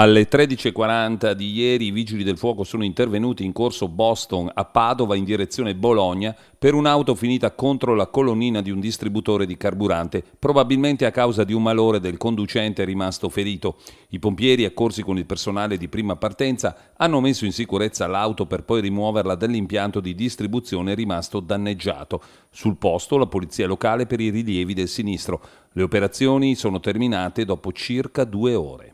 Alle 13.40 di ieri i vigili del fuoco sono intervenuti in corso Boston a Padova in direzione Bologna per un'auto finita contro la colonnina di un distributore di carburante, probabilmente a causa di un malore del conducente rimasto ferito. I pompieri, accorsi con il personale di prima partenza, hanno messo in sicurezza l'auto per poi rimuoverla dall'impianto di distribuzione rimasto danneggiato. Sul posto la polizia locale per i rilievi del sinistro. Le operazioni sono terminate dopo circa due ore.